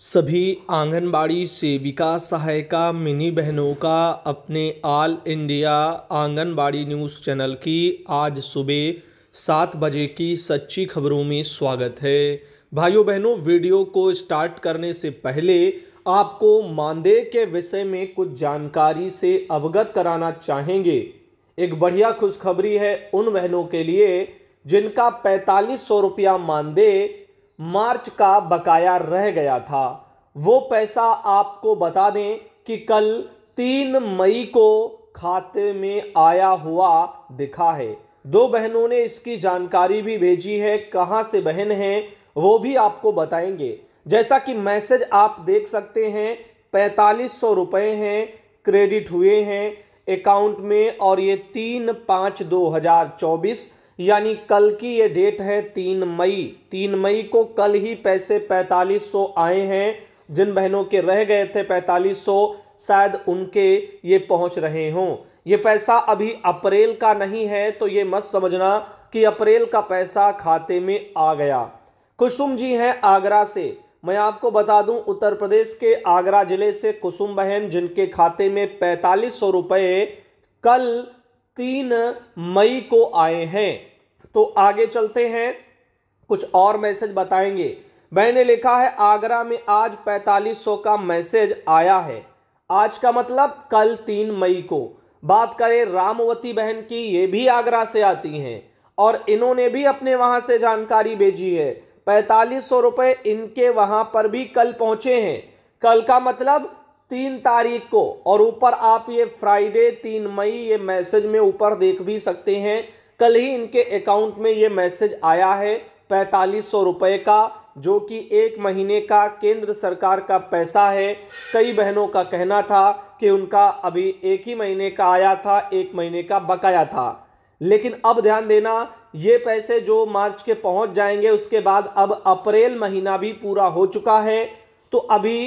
सभी आंगनबाड़ी सेविका सहायिका मिनी बहनों का अपने all India Anganwadi news channel की आज सुबह सात बजे की सच्ची खबरों में स्वागत है भाइयों बहनों वीडियो को स्टार्ट करने से पहले आपको मानदेय के विषय में कुछ जानकारी से अवगत कराना चाहेंगे एक बढ़िया खुशखबरी है उन बहनों के लिए जिनका पैंतालीस सौ रुपया मानदेय मार्च का बकाया रह गया था वो पैसा आपको बता दें कि कल तीन मई को खाते में आया हुआ दिखा है दो बहनों ने इसकी जानकारी भी भेजी है कहाँ से बहन है वो भी आपको बताएंगे जैसा कि मैसेज आप देख सकते हैं पैंतालीस सौ रुपये हैं क्रेडिट हुए हैं अकाउंट में और ये तीन पाँच दो हज़ार चौबीस यानी कल की ये डेट है तीन मई तीन मई को कल ही पैसे पैंतालीस सौ आए हैं जिन बहनों के रह गए थे पैंतालीस सौ शायद उनके ये पहुंच रहे हों ये पैसा अभी अप्रैल का नहीं है तो ये मत समझना कि अप्रैल का पैसा खाते में आ गया कुसुम जी हैं आगरा से मैं आपको बता दूं उत्तर प्रदेश के आगरा ज़िले से कुसुम बहन जिनके खाते में पैंतालीस सौ रुपये कल तीन मई को आए हैं तो आगे चलते हैं कुछ और मैसेज बताएंगे मैंने लिखा है आगरा में आज 4500 का मैसेज आया है आज का मतलब कल तीन मई को बात करें रामवती बहन की ये भी आगरा से आती हैं और इन्होंने भी अपने वहाँ से जानकारी भेजी है पैंतालीस सौ रुपए इनके वहाँ पर भी कल पहुँचे हैं कल का मतलब तीन तारीख को और ऊपर आप ये फ्राइडे तीन मई ये मैसेज में ऊपर देख भी सकते हैं कल ही इनके अकाउंट में ये मैसेज आया है पैंतालीस सौ रुपये का जो कि एक महीने का केंद्र सरकार का पैसा है कई बहनों का कहना था कि उनका अभी एक ही महीने का आया था एक महीने का बकाया था लेकिन अब ध्यान देना ये पैसे जो मार्च के पहुंच जाएंगे उसके बाद अब अप्रैल महीना भी पूरा हो चुका है तो अभी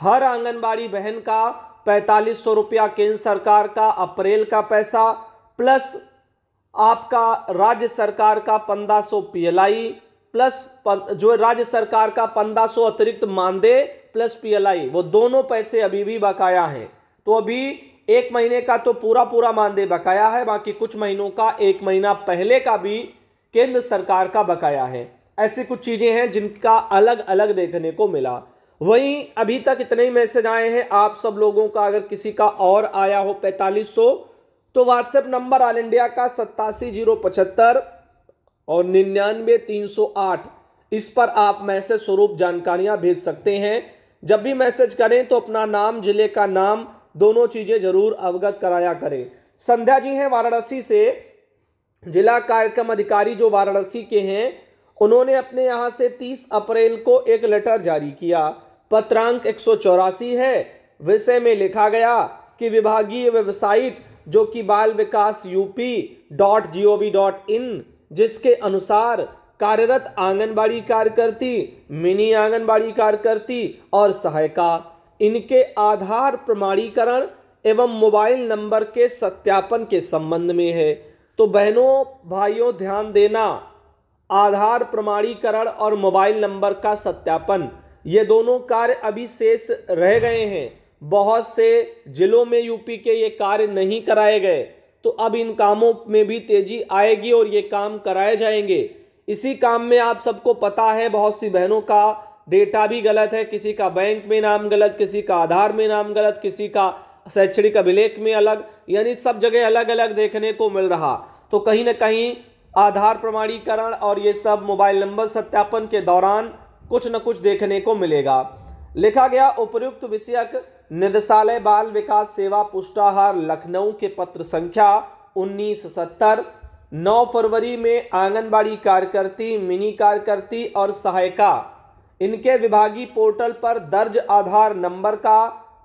हर आंगनबाड़ी बहन का पैंतालीस सौ रुपया केंद्र सरकार का अप्रैल का पैसा प्लस आपका राज्य सरकार का पंद्रह सौ पीएलआई प्लस जो राज्य सरकार का पंद्रह सौ अतिरिक्त मानदेय प्लस पीएलआई वो दोनों पैसे अभी भी बकाया हैं तो अभी एक महीने का तो पूरा पूरा मानदेय बकाया है बाकी कुछ महीनों का एक महीना पहले का भी केंद्र सरकार का बकाया है ऐसी कुछ चीज़ें हैं जिनका अलग अलग देखने को मिला वहीं अभी तक इतने ही मैसेज आए हैं आप सब लोगों का अगर किसी का और आया हो पैंतालीस सौ तो व्हाट्सएप नंबर ऑल इंडिया का सत्तासी जीरो पचहत्तर और निन्यानवे तीन सौ आठ इस पर आप मैसेज स्वरूप जानकारियां भेज सकते हैं जब भी मैसेज करें तो अपना नाम जिले का नाम दोनों चीज़ें जरूर अवगत कराया करें संध्या जी हैं वाराणसी से जिला कार्यक्रम अधिकारी जो वाराणसी के हैं उन्होंने अपने यहाँ से 30 अप्रैल को एक लेटर जारी किया पत्रांक एक है विषय में लिखा गया कि विभागीय वेबसाइट जो कि बाल विकास UP dot G O V dot in जिसके अनुसार कार्यरत आंगनबाड़ी कार्यकर्ती मिनी आंगनबाड़ी कार्यकर्ती और सहायिका इनके आधार प्रमाणीकरण एवं मोबाइल नंबर के सत्यापन के संबंध में है तो बहनों भाइयों ध्यान देना आधार प्रमाणीकरण और मोबाइल नंबर का सत्यापन ये दोनों कार्य अभी शेष रह गए हैं बहुत से जिलों में यूपी के ये कार्य नहीं कराए गए तो अब इन कामों में भी तेजी आएगी और ये काम कराए जाएंगे इसी काम में आप सबको पता है बहुत सी बहनों का डेटा भी गलत है किसी का बैंक में नाम गलत किसी का आधार में नाम गलत किसी का शैक्षणिक अभिलेख में अलग यानी सब जगह अलग अलग देखने को मिल रहा तो कहीं ना कहीं आधार प्रमाणीकरण और ये सब मोबाइल नंबर सत्यापन के दौरान कुछ न कुछ देखने को मिलेगा लिखा गया उपयुक्त विषयक निदेशालय बाल विकास सेवा पुष्टाहार लखनऊ के पत्र संख्या उन्नीस सत्तर नौ फरवरी में आंगनबाड़ी कार्यकर्ती मिनी कार्यकर्ती और सहायिका इनके विभागीय पोर्टल पर दर्ज आधार नंबर का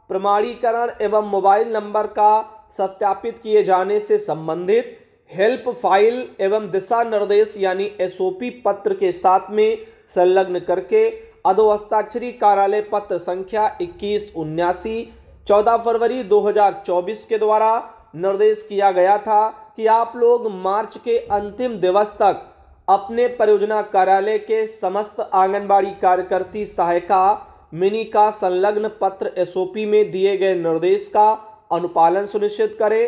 प्रमाणीकरण एवं मोबाइल नंबर का सत्यापित किए जाने से संबंधित हेल्प फाइल एवं दिशा निर्देश यानी एसओपी पत्र के साथ में संलग्न करके अधोहस्ताक्षरी कार्यालय पत्र संख्या इक्कीस उन्यासी चौदह फरवरी 2024 के द्वारा निर्देश किया गया था कि आप लोग मार्च के अंतिम दिवस तक अपने परियोजना कार्यालय के समस्त आंगनबाड़ी कार्यकर्ती सहायिका मिनी का संलग्न पत्र एसओपी में दिए गए निर्देश का अनुपालन सुनिश्चित करें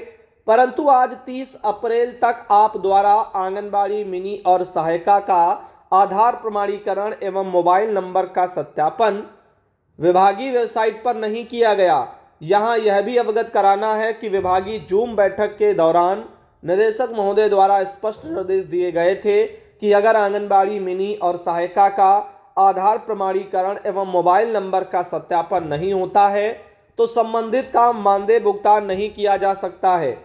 परंतु आज 30 अप्रैल तक आप द्वारा आंगनबाड़ी मिनी और सहायिका का आधार प्रमाणीकरण एवं मोबाइल नंबर का सत्यापन विभागीय वेबसाइट पर नहीं किया गया यहाँ यह भी अवगत कराना है कि विभागीय जूम बैठक के दौरान निदेशक महोदय द्वारा स्पष्ट निर्देश दिए गए थे कि अगर आंगनबाड़ी मिनी और सहायिका का आधार प्रमाणीकरण एवं मोबाइल नंबर का सत्यापन नहीं होता है तो संबंधित काम मानदेय भुगतान नहीं किया जा सकता है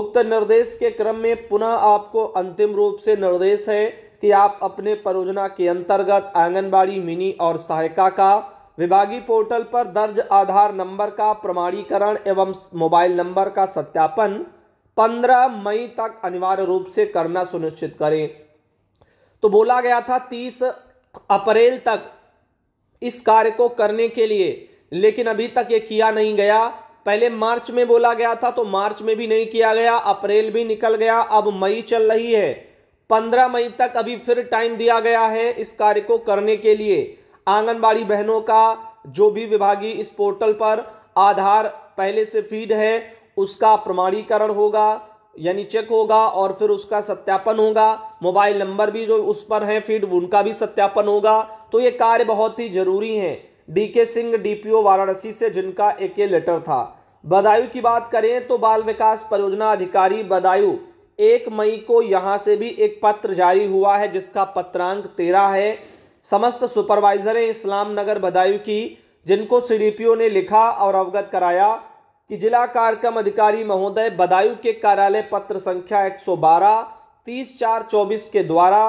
उक्त निर्देश के क्रम में पुनः आपको अंतिम रूप से निर्देश है कि आप अपने परियोजना के अंतर्गत आंगनबाड़ी मिनी और सहायिका का विभागीय पोर्टल पर दर्ज आधार नंबर का प्रमाणीकरण एवं मोबाइल नंबर का सत्यापन 15 मई तक अनिवार्य रूप से करना सुनिश्चित करें तो बोला गया था 30 अप्रैल तक इस कार्य को करने के लिए लेकिन अभी तक ये किया नहीं गया पहले मार्च में बोला गया था तो मार्च में भी नहीं किया गया अप्रैल भी निकल गया अब मई चल रही है पंद्रह मई तक अभी फिर टाइम दिया गया है इस कार्य को करने के लिए आंगनबाड़ी बहनों का जो भी विभागीय इस पोर्टल पर आधार पहले से फीड है उसका प्रमाणीकरण होगा यानी चेक होगा और फिर उसका सत्यापन होगा मोबाइल नंबर भी जो उस पर हैं फीड उनका भी सत्यापन होगा तो ये कार्य बहुत ही जरूरी हैं डीके सिंह डीपीओ वाराणसी से जिनका एक लेटर था बदायूं की बात करें तो बाल विकास परियोजना अधिकारी बदायूं एक मई को यहाँ से भी एक पत्र जारी हुआ है जिसका पत्रांक तेरह है समस्त सुपरवाइजरें इस्लाम नगर बदायूं की जिनको सी ने लिखा और अवगत कराया कि जिला कार्यक्रम अधिकारी महोदय बदायूं के कार्यालय पत्र संख्या 112 तीस चार चौबीस के द्वारा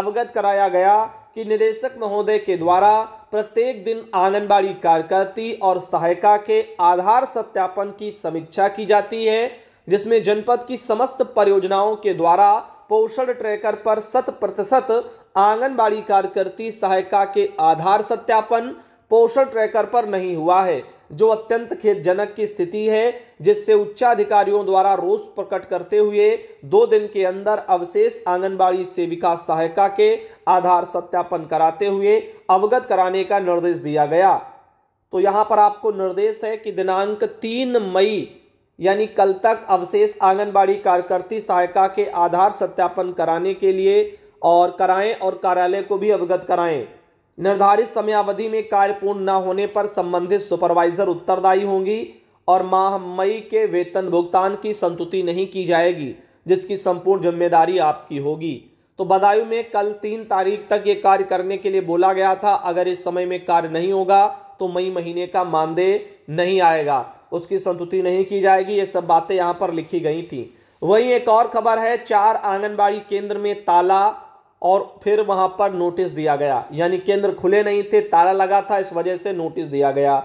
अवगत कराया गया कि निदेशक महोदय के द्वारा प्रत्येक दिन आंगनबाड़ी कार्यकर्ती और सहायिका के आधार सत्यापन की समीक्षा की जाती है जिसमें जनपद की समस्त परियोजनाओं के द्वारा पोषण ट्रैकर पर शत प्रतिशत आंगनबाड़ी कार्यकर्ती सहायिका के आधार सत्यापन पोषण ट्रैकर पर नहीं हुआ है जो अत्यंत खेदजनक की स्थिति है जिससे उच्चाधिकारियों द्वारा रोष प्रकट करते हुए दो दिन के अंदर अवशेष आंगनबाड़ी सेविका सहायिका के आधार सत्यापन कराते हुए अवगत कराने का निर्देश दिया गया तो यहाँ पर आपको निर्देश है कि दिनांक तीन मई यानी कल तक अवशेष आंगनबाड़ी कार्यकर्ती सहायिका के आधार सत्यापन कराने के लिए और कराएं और कार्यालय को भी अवगत कराएं निर्धारित समयावधि में कार्य पूर्ण न होने पर संबंधित सुपरवाइजर उत्तरदायी होंगी और माह मई के वेतन भुगतान की संतुति नहीं की जाएगी जिसकी संपूर्ण जिम्मेदारी आपकी होगी तो बदायूं में कल तीन तारीख तक ये कार्य करने के लिए बोला गया था अगर इस समय में कार्य नहीं होगा तो मई महीने का मानदेय नहीं आएगा उसकी संतुति नहीं की जाएगी ये सब बातें यहाँ पर लिखी गई थी वहीं एक और खबर है चार आंगनबाड़ी केंद्र में ताला और फिर वहाँ पर नोटिस दिया गया यानी केंद्र खुले नहीं थे ताला लगा था इस वजह से नोटिस दिया गया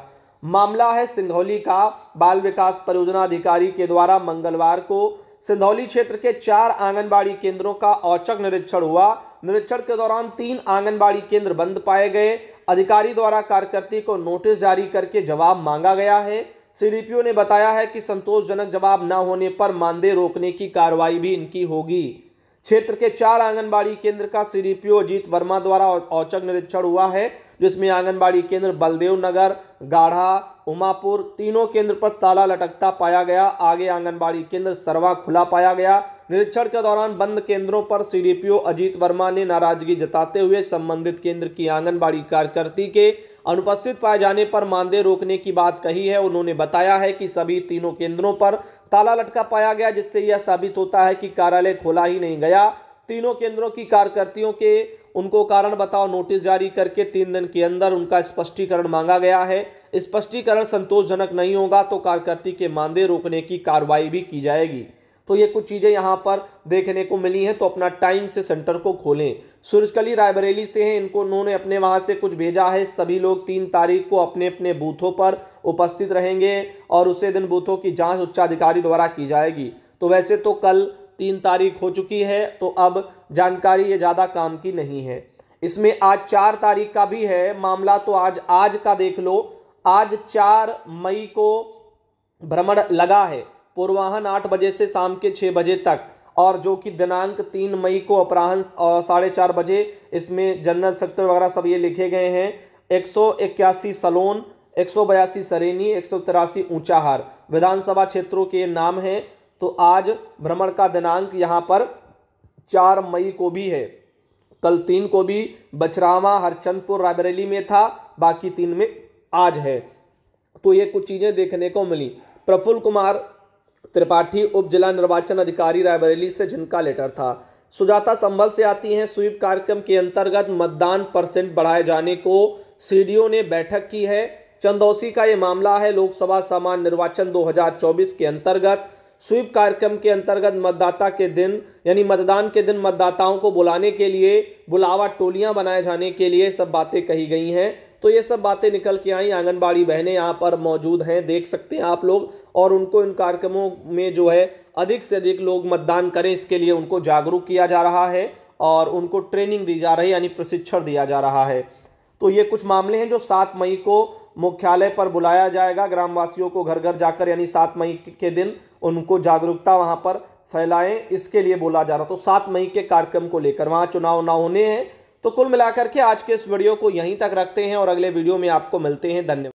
मामला है सिंधौली का बाल विकास परियोजना अधिकारी के द्वारा मंगलवार को सिंधौली क्षेत्र के चार आंगनबाड़ी केंद्रों का औचक निरीक्षण हुआ निरीक्षण के दौरान तीन आंगनबाड़ी केंद्र बंद पाए गए अधिकारी द्वारा कार्यकर्ती को नोटिस जारी करके जवाब मांगा गया है सीडीपीओ ने बताया है कि संतोषजनक जवाब न होने पर मानदेय रोकने की कार्रवाई भी इनकी होगी क्षेत्र के चार आंगनबाड़ी केंद्र का सीडीपीओ अजीत वर्मा द्वारा औचक निरीक्षण हुआ है जिसमें आंगनबाड़ी केंद्र बलदेव नगर गाढ़ा उमापुर तीनों केंद्र पर ताला लटकता पाया गया आगे आंगनबाड़ी केंद्र सरवा खुला पाया गया निरीक्षण के दौरान बंद केंद्रों पर सीडीपीओ अजीत वर्मा ने नाराजगी जताते हुए संबंधित केंद्र की आंगनबाड़ी कार्यकर्ती के अनुपस्थित पाए जाने पर मानदेय रोकने की बात कही है उन्होंने बताया है कि सभी तीनों केंद्रों पर ताला लटका पाया गया जिससे यह साबित होता है कि कार्यालय खोला ही नहीं गया तीनों केंद्रों की कार्यकर्तियों के उनको कारण बताओ नोटिस जारी करके तीन दिन के अंदर उनका स्पष्टीकरण मांगा गया है स्पष्टीकरण संतोषजनक नहीं होगा तो कार्यकर्ती के मानदेय रोकने की कार्रवाई भी की जाएगी तो ये कुछ चीज़ें यहाँ पर देखने को मिली हैं तो अपना टाइम से सेंटर को खोलें सूरजकली रायबरेली से हैं इनको उन्होंने अपने वहाँ से कुछ भेजा है सभी लोग तीन तारीख को अपने अपने बूथों पर उपस्थित रहेंगे और उसी दिन बूथों की जाँच उच्चाधिकारी द्वारा की जाएगी तो वैसे तो कल तीन तारीख हो चुकी है तो अब जानकारी ये ज़्यादा काम की नहीं है इसमें आज चार तारीख का भी है मामला तो आज आज का देख लो आज चार मई को भ्रमण लगा है पूर्वाहन आठ बजे से शाम के छः बजे तक और जो कि दिनांक तीन मई को अपराहन साढ़े चार बजे इसमें जनरल सेक्टर वगैरह सब ये लिखे गए हैं एक सौ इक्यासी सलोन एक सौ बयासी सरेनी एक सौ तिरासी ऊँचाहार विधानसभा क्षेत्रों के नाम हैं तो आज भ्रमण का दिनांक यहाँ पर चार मई को भी है कल तीन को भी बछरावा हरचंदपुर रायबरेली में था बाकी तीन में आज है तो ये कुछ चीज़ें देखने को मिली प्रफुल्ल कुमार त्रिपाठी उप जिला निर्वाचन अधिकारी रायबरेली से जिनका लेटर था सुजाता संभल से आती हैं स्वीप कार्यक्रम के अंतर्गत मतदान परसेंट बढ़ाए जाने को सी ने बैठक की है चंदौसी का ये मामला है लोकसभा सामान्य निर्वाचन 2024 के अंतर्गत स्वीप कार्यक्रम के अंतर्गत मतदाता के दिन यानी मतदान के दिन मतदाताओं को बुलाने के लिए बुलावा टोलियां बनाए जाने के लिए सब बातें कही गई हैं तो ये सब बातें निकल के आई आंगनबाड़ी बहनें यहाँ पर मौजूद हैं देख सकते हैं आप लोग और उनको इन कार्यक्रमों में जो है अधिक से अधिक लोग मतदान करें इसके लिए उनको जागरूक किया जा रहा है और उनको ट्रेनिंग दी जा रही है यानी प्रशिक्षण दिया जा रहा है तो ये कुछ मामले हैं जो सात मई को मुख्यालय पर बुलाया जाएगा ग्रामवासियों को घर घर जाकर यानी सात मई के दिन उनको जागरूकता वहाँ पर फैलाएं इसके लिए बोला जा रहा तो सात मई के कार्यक्रम को लेकर वहाँ चुनाव ना होने हैं तो कुल मिलाकर के आज के इस वीडियो को यहीं तक रखते हैं और अगले वीडियो में आपको मिलते हैं धन्यवाद